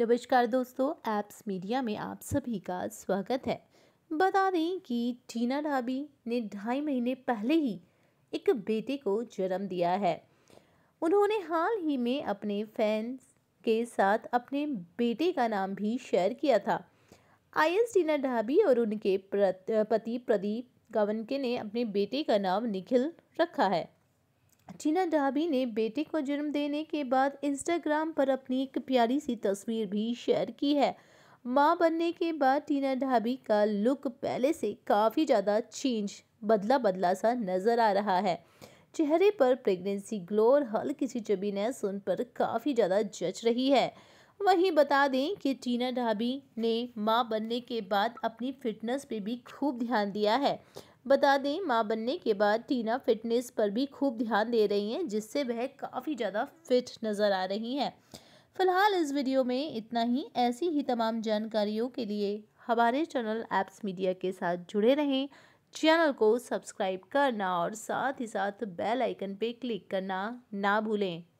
नमस्कार दोस्तों apps media में आप सभी का स्वागत है बता दें कि टीना डाबी ने ढाई महीने पहले ही एक बेटे को जन्म दिया है उन्होंने हाल ही में अपने फैंस के साथ अपने बेटे का नाम भी शेयर किया था आई एस टीना ढाबी और उनके पति प्रदीप गवनके ने अपने बेटे का नाम निखिल रखा है चीना डाबी ने बेटे को जन्म देने के बाद इंस्टाग्राम पर अपनी एक प्यारी सी तस्वीर भी शेयर की है माँ बनने के बाद टीना ढाबी का लुक पहले से काफ़ी ज़्यादा चेंज बदला बदला सा नज़र आ रहा है चेहरे पर प्रेगनेंसी ग्लो और हल्की सी चबीनेस उन पर काफ़ी ज़्यादा जच रही है वहीं बता दें कि टीना ढाबी ने मां बनने के बाद अपनी फिटनेस पे भी खूब ध्यान दिया है बता दें मां बनने के बाद टीना फिटनेस पर भी खूब ध्यान दे रही हैं जिससे वह काफ़ी ज़्यादा फिट नज़र आ रही हैं फिलहाल इस वीडियो में इतना ही ऐसी ही तमाम जानकारियों के लिए हमारे चैनल ऐप्स मीडिया के साथ जुड़े रहें चैनल को सब्सक्राइब करना और साथ ही साथ बेल आइकन पर क्लिक करना ना भूलें